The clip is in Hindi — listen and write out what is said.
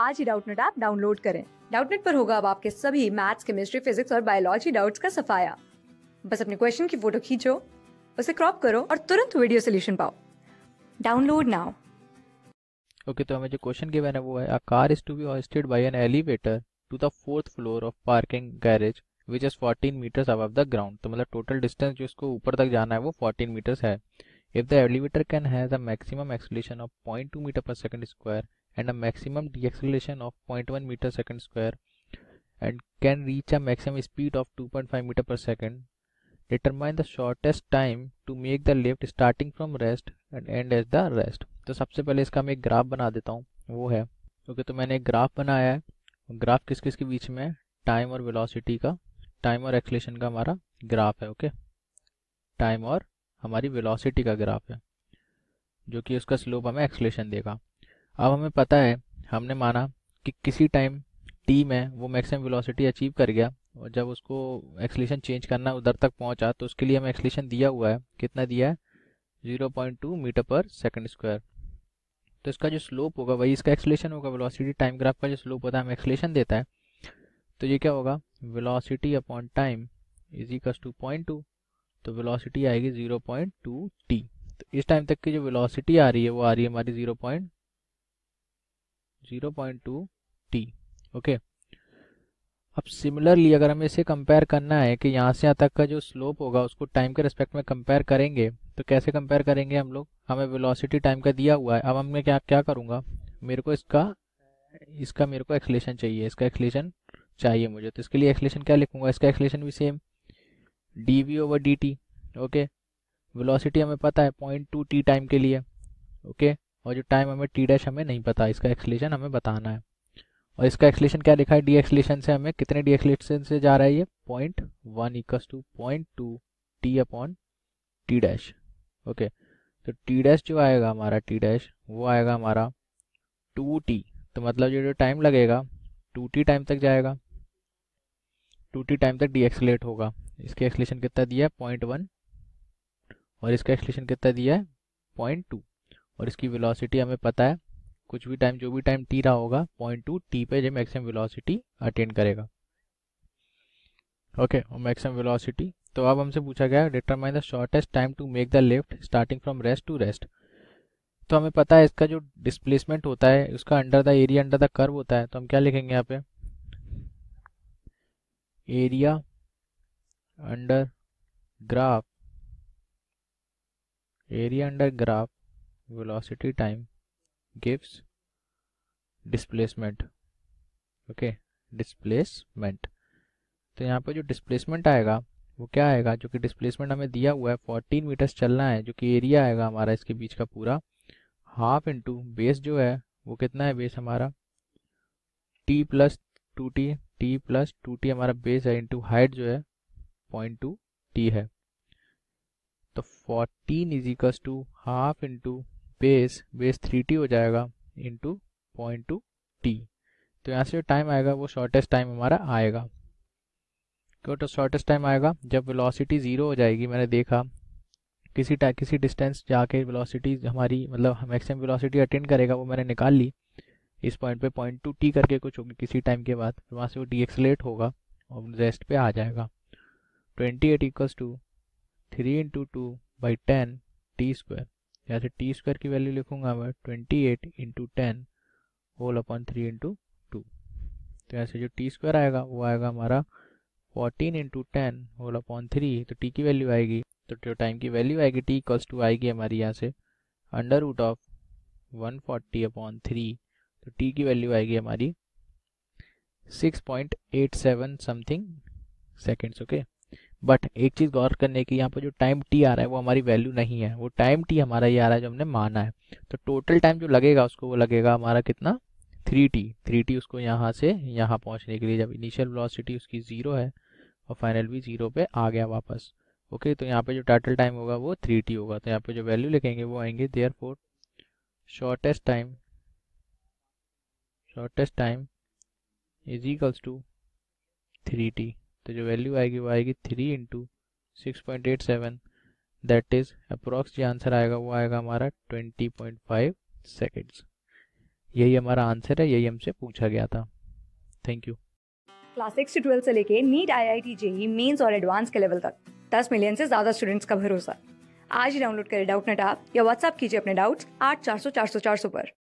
आज ही डाउटनेट ऐप डाउनलोड करें डाउटनेट पर होगा अब आपके सभी मैथ्स केमिस्ट्री फिजिक्स और बायोलॉजी डाउट्स का सफाया बस अपने क्वेश्चन की फोटो खींचो उसे क्रॉप करो और तुरंत वीडियो सोल्यूशन पाओ डाउनलोड नाउ ओके तो हमें जो क्वेश्चन गिवन है वो है a car is to be hoisted by an elevator to the fourth floor of parking garage which is 14 metres above the ground तो मतलब टोटल डिस्टेंस जो इसको ऊपर तक जाना है वो 14 मीटर्स है if the elevator can has a maximum acceleration of 0.2 metre per second square and a maximum deacceleration of 0.1 meter second square and can reach a maximum speed of 2.5 meter per second determine the shortest time to make the lift starting from rest and end as the rest तो सबसे पहले इसका मैं एक ग्राफ बना देता हूँ वो है ओके okay, तो मैंने एक ग्राफ बनाया है ग्राफ किस किस के बीच में है टाइम और वेलोसिटी का टाइम और एक्सलेशन का हमारा ग्राफ है ओके okay? टाइम और हमारी वेलोसिटी का ग्राफ है जो कि उसका स्लोप हमें एक्सलेशन देगा अब हमें पता है हमने माना कि किसी टाइम टी में वो मैक्सिमम वेलोसिटी अचीव कर गया और जब उसको एक्सलेशन चेंज करना उधर तक पहुंचा तो उसके लिए हमें एक्सलेशन दिया हुआ है कितना दिया है 0.2 मीटर पर सेकंड स्क्वायर तो इसका जो स्लोप होगा वही इसका एक्सलेशन होगा वेलोसिटी टाइम ग्राफ का जो स्लोप होता है हमें एक्सलेशन देता है तो ये क्या होगा velocity upon time is to point two तो वेलोसिटी आएगी टू टी तो इस टाइम तक की जो वेलोसिटी आ रही है वो आ रही है हमारी पॉइंट 0.2 t ओके अब सिमिलरली अगर हमें इसे कंपेयर करना है कि यहाँ से यहाँ तक का जो स्लोप होगा उसको टाइम के रिस्पेक्ट में कंपेयर करेंगे तो कैसे कंपेयर करेंगे हम लोग हमें वेलोसिटी टाइम का दिया हुआ है अब हमें क्या क्या करूँगा मेरे को इसका इसका मेरे को एक्सलेशन चाहिए इसका एक्सलेशन चाहिए मुझे तो इसके लिए एक्सलेशन क्या लिखूंगा इसका एक्सलेशन भी same D V over D T okay velocity हमें पता है पॉइंट टू टी टाइम के लिए ओके okay. और जो टाइम हमें टी डैश हमें नहीं पता इसका एक्सलेशन हमें बताना है और इसका एक्सलेशन क्या लिखा है डी एक्सलेशन से हमें कितने डी एक्सलेशन से जा रहा है ये point one equals to point two T upon T dash okay तो टी डैश जो आएगा हमारा टी डैश वो आएगा हमारा टू टी तो मतलब जो जो टाइम लगेगा टू टी टाइम तक जाएगा टू टी टाइम तक डी एक्सलेट होगा इसके एक्सलेशन कितना दिया है पॉइंट वन और इसका एक्सलेशन कितना दिया है पॉइंट टू और इसकी वेलोसिटी हमें पता है कुछ भी टाइम जो भी टाइम टी रहा होगा पॉइंट टू टी पे जब मैक्सिमम वेलोसिटी अटेंड करेगा ओके मैक्सिमम वेलोसिटी तो अब हमसे पूछा गया determine the shortest time to make the lift starting from rest to rest तो हमें पता है इसका जो डिस्प्लेसमेंट होता है उसका under the area under the curve होता है तो हम क्या लिखेंगे यहाँ पे area under graph area under graph velocity time gives displacement okay displacement तो यहाँ पर जो डिस्प्लेसमेंट आएगा वो क्या आएगा जो कि displacement हमें दिया हुआ है फोर्टीन मीटर्स चलना है जो कि एरिया आएगा हमारा इसके बीच का पूरा हाफ इंटू बेस जो है वो कितना है बेस हमारा T plus two T T plus two T हमारा बेस है इंटू हाइट जो है पॉइंट टू टी है तो fourteen is to half into base base three T हो जाएगा इंटू पॉइंट टू टी तो यहाँ से जो टाइम आएगा वो शॉर्टेस्ट टाइम हमारा आएगा क्यों तो शॉर्टेस्ट टाइम आएगा जब वेलोसिटी ज़ीरो हो जाएगी मैंने देखा किसी टाइम किसी डिस्टेंस जाके वेलोसिटी हमारी मतलब मैक्सिमम वेलोसिटी अटेंड करेगा वो मैंने निकाल ली इस पॉइंट पे पॉइंट टू टी करके कुछ होगी किसी टाइम के बाद वहाँ से वो डी एक्सलेट होगा और रेस्ट पे आ जाएगा twenty eight equals to three into two by ten T square यहाँ से टी स्क्वायर की वैल्यू लिखूंगा मैं twenty eight into ten whole upon three into two तो यहाँ से जो टी स्क्वायर आएगा वो आएगा हमारा fourteen into ten whole upon three तो टी की वैल्यू आएगी तो जो टाइम की वैल्यू आएगी टी इक्वल्स टू आएगी हमारी यहाँ से under root of one forty upon three तो टी की वैल्यू आएगी हमारी six point eight seven something seconds okay but एक चीज़ गौर करने की यहाँ पर जो टाइम टी आ रहा है वो हमारी वैल्यू नहीं है वो टाइम टी हमारा ये आ रहा है जो हमने माना है तो टोटल टाइम जो लगेगा उसको वो लगेगा हमारा कितना थ्री टी थ्री टी उसको यहाँ से यहाँ पहुँचने के लिए जब इनिशियल वेलोसिटी उसकी ज़ीरो है और फाइनल भी ज़ीरो पे आ गया वापस ओके तो यहाँ पे जो टोटल टाइम होगा वो थ्री टी होगा तो यहाँ पे जो वैल्यू लिखेंगे वो आएंगे therefore shortest time shortest time is equals to three T तो जो वैल्यू आएगी वो आएगी three into six point eight seven that is approx जो आंसर आएगा वो आएगा हमारा ट्वेंटी पॉइंट फाइव सेकेंड्स यही हमारा आंसर है यही हमसे पूछा गया था थैंक यू क्लास सिक्स से ट्वेल्थ से लेके NEET I I T JEE mains और एडवांस के लेवल तक दस मिलियन से ज्यादा स्टूडेंट्स का भरोसा आज ही डाउनलोड करें डाउट नेट आप या व्हाट्सअप कीजिए अपने डाउट्स आठ चार सौ चार सौ चार सौ पर